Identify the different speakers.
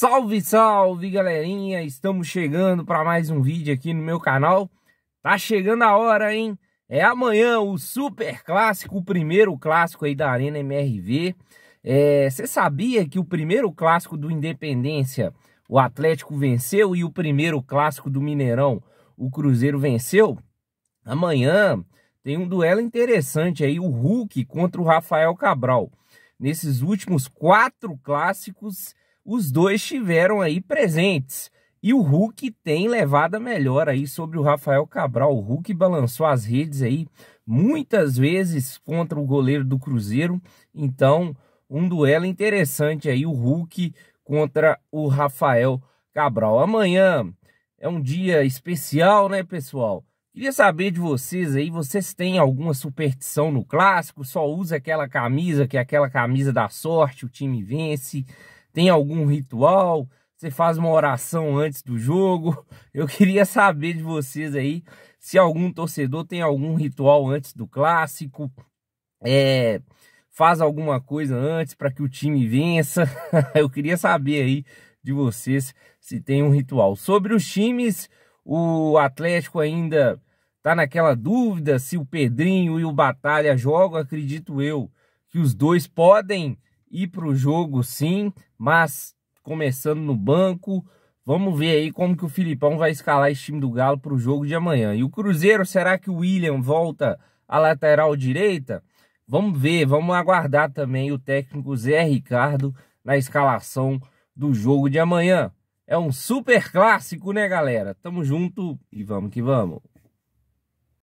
Speaker 1: Salve, salve galerinha! Estamos chegando para mais um vídeo aqui no meu canal. Tá chegando a hora, hein? É amanhã o super clássico, o primeiro clássico aí da Arena MRV. Você é, sabia que o primeiro clássico do Independência o Atlético venceu e o primeiro clássico do Mineirão o Cruzeiro venceu? Amanhã tem um duelo interessante aí, o Hulk contra o Rafael Cabral. Nesses últimos quatro clássicos, os dois estiveram aí presentes. E o Hulk tem levada melhor aí sobre o Rafael Cabral. O Hulk balançou as redes aí muitas vezes contra o goleiro do Cruzeiro. Então, um duelo interessante aí, o Hulk contra o Rafael Cabral. Amanhã é um dia especial, né, pessoal? Queria saber de vocês aí, vocês têm alguma superstição no clássico? Só usa aquela camisa, que é aquela camisa da sorte, o time vence. Tem algum ritual? Você faz uma oração antes do jogo? Eu queria saber de vocês aí se algum torcedor tem algum ritual antes do clássico. É, faz alguma coisa antes para que o time vença. Eu queria saber aí de vocês se tem um ritual. Sobre os times, o Atlético ainda tá naquela dúvida se o Pedrinho e o Batalha jogam. Acredito eu que os dois podem ir para o jogo sim, mas começando no banco. Vamos ver aí como que o Filipão vai escalar esse time do Galo para o jogo de amanhã. E o Cruzeiro, será que o William volta à lateral direita? Vamos ver, vamos aguardar também o técnico Zé Ricardo na escalação do jogo de amanhã. É um super clássico, né, galera? Tamo junto e vamos que vamos.